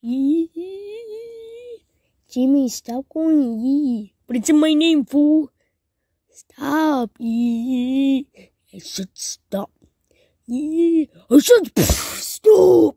Yee. Jimmy, stop going yee. But it's in my name, fool. Stop. Yee. I should stop. Yee. I should stop.